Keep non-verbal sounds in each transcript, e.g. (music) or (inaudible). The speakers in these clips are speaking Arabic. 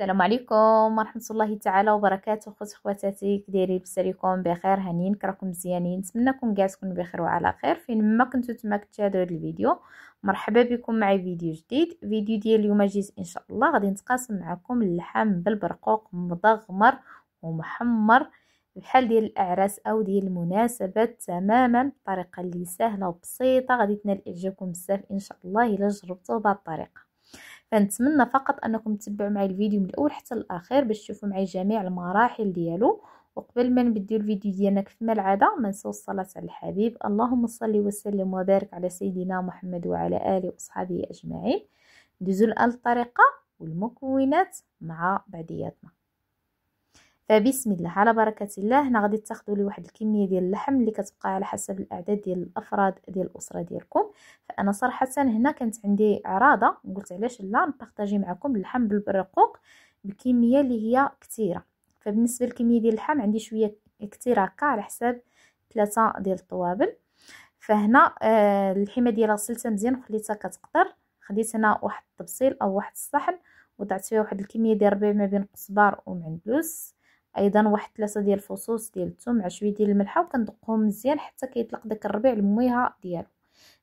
السلام عليكم ورحمة الله تعالى وبركاته خوت خواتاتي كديري بسريكم بخير هانيين كراكم مزيانين نتمنى كاع تكونوا بخير وعلى خير فين ما كنتو تما كتشاهدوا هذا الفيديو مرحبا بكم معي فيديو جديد فيديو ديال اليوم جيت ان شاء الله غادي نتقاسم معكم اللحم بالبرقوق مضغمر ومحمر بحال ديال الاعراس او ديال المناسبات تماما بطريقه اللي سهله وبسيطه غادي تنال اعجابكم بزاف ان شاء الله الا جربتوه بهذه الطريقه فنتمنى فقط انكم تتبعوا معي الفيديو من الاول حتى الاخير باش تشوفوا معي جميع المراحل ديالو وقبل ما نبداو الفيديو ديالنا كما العاده ما نساو الصلاه على الحبيب اللهم صل وسلم وبارك على سيدنا محمد وعلى اله واصحابه اجمعين ندوزو الطريقه والمكونات مع بعضياتنا فبسم الله على بركه الله هنا غادي تاخذوا لي واحد الكميه ديال اللحم اللي كتبقى على حسب الاعداد ديال الافراد ديال الاسره ديالكم فانا صراحه هنا كانت عندي عراضه قلت علاش لا نبارطاجي معكم اللحم بالبرقوق بكميه اللي هي كثيره فبالنسبه للكميه ديال اللحم عندي شويه كثيره هكا على حساب ثلاثه ديال الطوابل فهنا آه اللحمه ديالها غسلتها مزيان وخليتها كتقطر خديت هنا واحد الطبسيل او واحد الصحن وضعت فيه واحد الكميه ديال ربيع ما بين قزبر ومعندوس ايضا واحد ثلاثه ديال الفصوص ديال الثوم مع شويه ديال الملحه وكندقهم مزيان حتى كيطلق داك الربيع المويها ديالو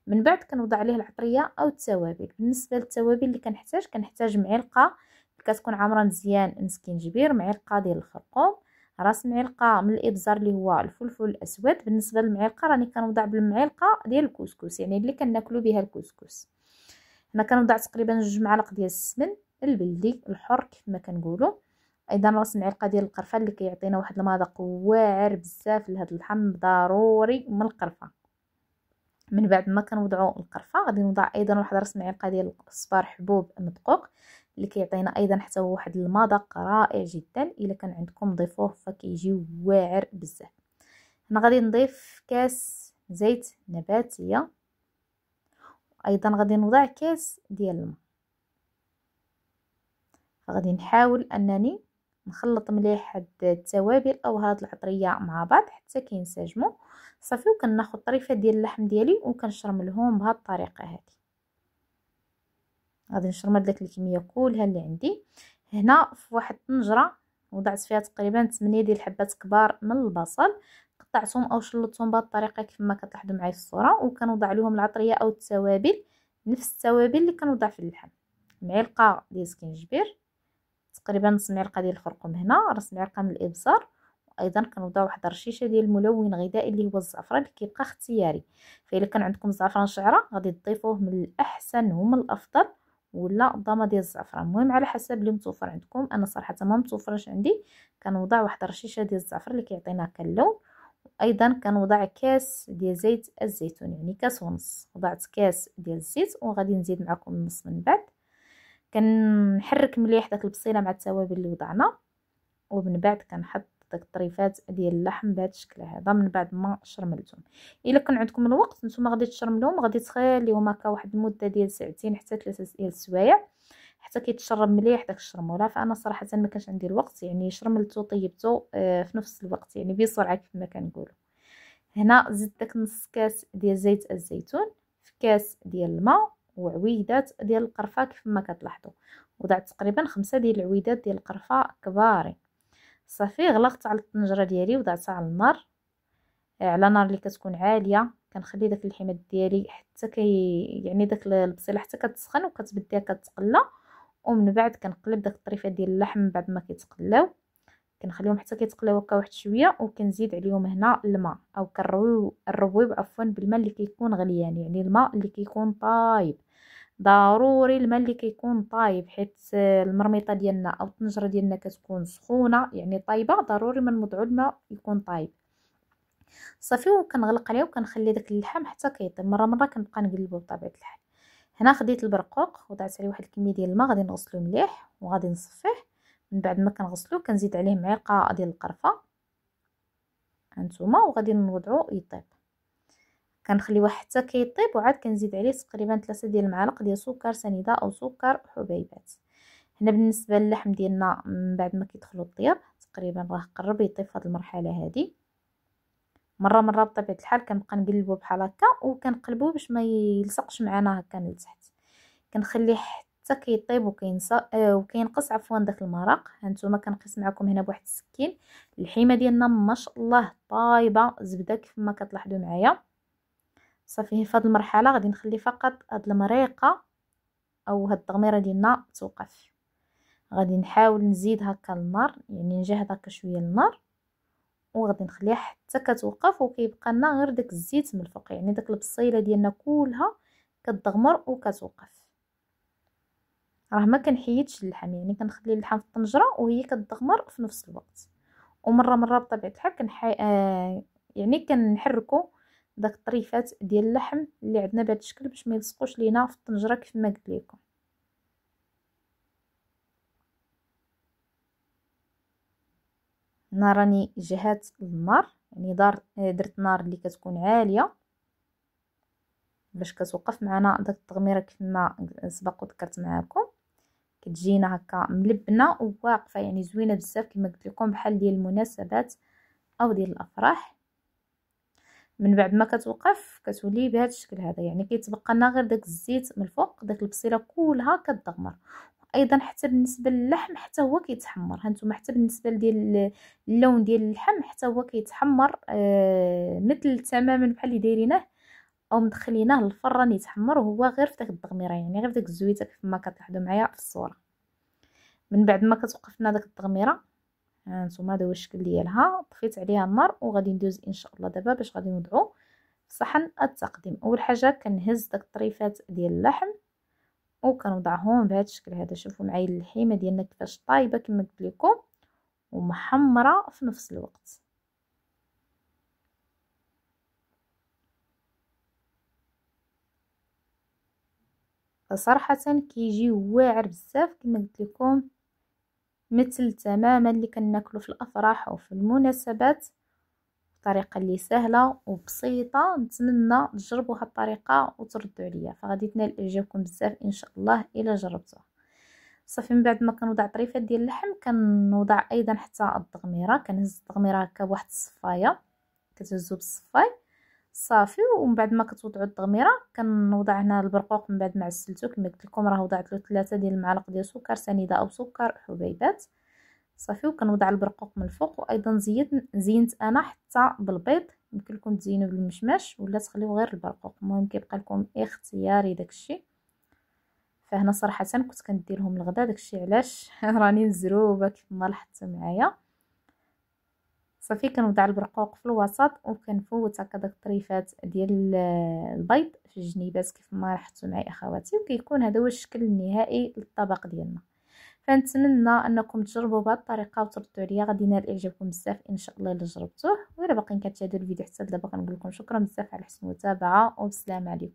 من بعد كنوضع عليه العطريه او التوابل بالنسبه للتوابل اللي كنحتاج كنحتاج معلقه كتكون عامره مزيان مسكنجبير معلقه ديال الخرقوم راس معلقه من الابزار اللي هو الفلفل الاسود بالنسبه للمعلقه راني كنوضع بالمعلقه ديال الكسكس يعني اللي كناكلو بها الكسكس هنا كنوضع تقريبا جوج معالق ديال السمن البلدي الحر كيف ما كنقولوا ايضا راس معلقه ديال القرفه اللي كيعطينا واحد المذاق واعر بزاف لهاد اللحم ضروري من القرفه من بعد ما كنوضعوا القرفه غادي نوضع ايضا واحد راس معلقه ديال الصبار حبوب مدقوق اللي كيعطينا ايضا حتى هو واحد المذاق رائع جدا الا كان عندكم ضيفوه فكيجي واعر بزاف هنا غادي نضيف كاس زيت نباتيه وايضا غادي نوضع كاس ديال الماء غادي نحاول انني نخلط مليح هاد التوابل او هاد العطريه مع بعض حتى كينسجموا صافي وكناخذ طريفه ديال اللحم ديالي وكنشرملهم بهاد الطريقه هادي غادي نشرمل داك الكميه كلها اللي عندي هنا في واحد الطنجره وضعت فيها تقريبا 8 ديال الحبات كبار من البصل قطعتهم او شلطتهم بهاد الطريقه كما كتلاحظوا معايا في الصوره وكنوضع لهم العطريه او التوابل نفس التوابل اللي كنوضع في اللحم معلقه ديال سكينجبير تقريبا نص معلقه ديال الفرقم هنا نص معلقه من الابزار ايضا كنوضع واحد الرشيشه ديال الملون الغذائي اللي هو الزعفران اللي كيبقى اختياري فإلا كان عندكم زعفران شعره غادي تضيفوه من الاحسن ومن الافضل ولا ضامه ديال الزعفران المهم على حسب اللي متوفر عندكم انا صراحه ما متوفرش عندي كنوضع واحد الرشيشه ديال الزعفر اللي كيعطينا كاللون ايضا كنوضع كاس ديال زيت الزيتون يعني كاس ونص وضعت كاس ديال الزيت وغادي نزيد معكم النص من بعد كنحرك مليح داك البصيله مع التوابل اللي وضعنا ومن بعد كنحط داك الطريفات ديال اللحم بهذا الشكل هذا من بعد ما شرملتهم الا كان عندكم الوقت نتوما غادي تشرملوهم غادي تخليهم هكا واحد المده ديال ساعتين حتى ثلاثه ديال السوايع حتى كيتشرب مليح داك الشرموله فانا صراحه ما كانش عندي الوقت يعني شرملته طيبته آه، في نفس الوقت يعني بسرعه كيف ما كنقولوا هنا زدت داك نص كاس ديال زيت الزيتون في كاس ديال الماء وعويدات ديال القرفه كيف ما كتلاحظوا وضعت تقريبا خمسة ديال العويدات ديال القرفه كبارين صافي غلقت على الطنجره ديالي وضعتها على النار آه، على نار اللي كتكون عاليه كنخلي داك الحماد ديالي حتى كي يعني داك البصيله حتى كتسخن وكتبدا كتقلى ومن بعد كنقلب داك الطريفه ديال اللحم بعد ما كيتقلاو كنخليهم حتى كيتقلاو هكا واحد شويه وكنزيد عليهم هنا الماء او كنرويو الرويب عفوا بالماء اللي كيكون غليان يعني الماء اللي كيكون طايب ضروري الماء اللي كيكون طايب حيت المرميطه ديالنا او الطنجره ديالنا كتكون سخونه يعني طايبه ضروري من نوضعو الماء يكون طايب صافي وكنغلق عليه وكنخلي داك اللحم حتى كيطيب مره مره كنبقى نقلبو بطبيعه الحال هنا خديت البرقوق وضعت عليه واحد الكميه ديال الماء غادي نغسلو مليح وغادي نصفيه من بعد ما كنغسلو كنزيد عليه معلقه ديال القرفه هانتوما وغادي نوضعو يطيب كنخليوه حتى كيطيب وعاد كنزيد عليه تقريبا ثلاثة ديال المعالق ديال سكر سنيده او سكر حبيبات هنا بالنسبه للحم ديالنا من بعد ما كيدخلو الطياب تقريبا راه قرب يطيب في المرحله هذه مره مره بطبيعه الحال كنبقى نقلبو بحال هكا وكنقلبو باش ما يلصقش معنا هكا لتحت كنخليه حتى كيطيب وكينص آه، وكينقص عفوا داك المرق هانتوما كنقيس معكم هنا بواحد السكين الحيمه ديالنا ما شاء الله طايبه زبده كيف ما كتلاحظوا معايا صافي في هذه المرحله غادي نخلي فقط هاد المريقه او هاد التغميره ديالنا توقف غادي نحاول نزيد هكا النار يعني نجهد هكا شويه النار وغادي نخليها حتى كتوقف وكيبقى لنا غير داك الزيت من الفوق يعني داك البصيله ديالنا كلها كتغمر وكتوقف راه ما كنحيدش اللحم يعني كنخلي اللحم في الطنجره وهي كتدغمر في نفس الوقت ومره مره بطبيعه الحال كنحي آه يعني كنحركو داك الطريفات ديال اللحم اللي عندنا بهذا الشكل باش ما يلصقوش لينا في الطنجره كيف ما قلت لكم هنا راني جهات النار يعني دار آه، درت نار اللي كتكون عاليه باش كتوقف معنا داك التغميره كيف ما سبق وذكرت معاكم كتجينا هكا ملبنه وواقفه يعني زوينه بزاف كما قلت لكم بحال ديال المناسبات او ديال الافراح من بعد ما كتوقف كتولي بهذا الشكل هذا يعني كيتبقى لنا غير داك الزيت من الفوق داك البصيله كلها كتدغمر ايضا حتى بالنسبه للحم حتى هو كيتحمر هانتوما حتى بالنسبه ديال اللون ديال اللحم حتى هو كيتحمر آه مثل تماما بحال اللي دايرينه او مدخليناه للفران يتحمر وهو غير في داك التغميره يعني غير في داك الزويته كيف ما كتلاحظوا معايا في الصوره من بعد ما كتوقفنا داك الضغميره هانتوما هذا هو الشكل ديالها طفيت عليها النار وغادي ندوز ان شاء الله دابا باش غادي نوضعو في صحن التقديم اول حاجه كنهز داك الطريفات ديال اللحم وكنوضعهم بهذا الشكل هذا شوفوا معايا اللحيمه ديالنا كيفاش طايبه كما قلت لكم ومحمره في نفس الوقت فصراحه كيجي واعر بزاف كما قلت لكم مثل تماما اللي كناكلو في الافراح وفي المناسبات بطريقه اللي سهله وبسيطه نتمنى تجربوا هالطريقه وتردوا عليا فغادي تنال اعجابكم بزاف ان شاء الله الا جربتوها صافي من بعد ما كنوضع طريفات ديال اللحم كنوضع ايضا حتى الضغميره كنهز الضغميره هكا بواحد الصفايه كتهزو بالصفاي صافي ومن بعد ما كتوضعوا التغميره كنوضع هنا البرقوق من بعد ما عسلته كما قلت لكم راه وضعت له 3 ديال المعالق ديال سكر سنيده او سكر حبيبات صافي وكنوضع البرقوق من الفوق وايضا زينت زينت انا حتى بالبيض يمكن لكم تزينوا بالمشماش ولا تخليو غير البرقوق المهم كيبقى لكم اختياري داكشي فهنا صراحه كنت كندير لهم الغدا داكشي علاش (laughs) راني مزروبه كيف ما لاحظتوا معايا صافي كنوضع البرقوق في الوسط وكنفوت داك الطريفات ديال البيض في الجنيبات كيف ما لاحظتوا معي اخواتي وكيكون هذا هو الشكل النهائي للطبق ديالنا فنتمنى انكم تجربوا بهذه الطريقه وتردوا عليا غادي ينال اعجابكم بزاف ان شاء الله الا جربتوه ولا باقيين كتشاهدوا الفيديو حتى دابا كنقول لكم شكرا بزاف على حسن المتابعه وبسلامه عليكم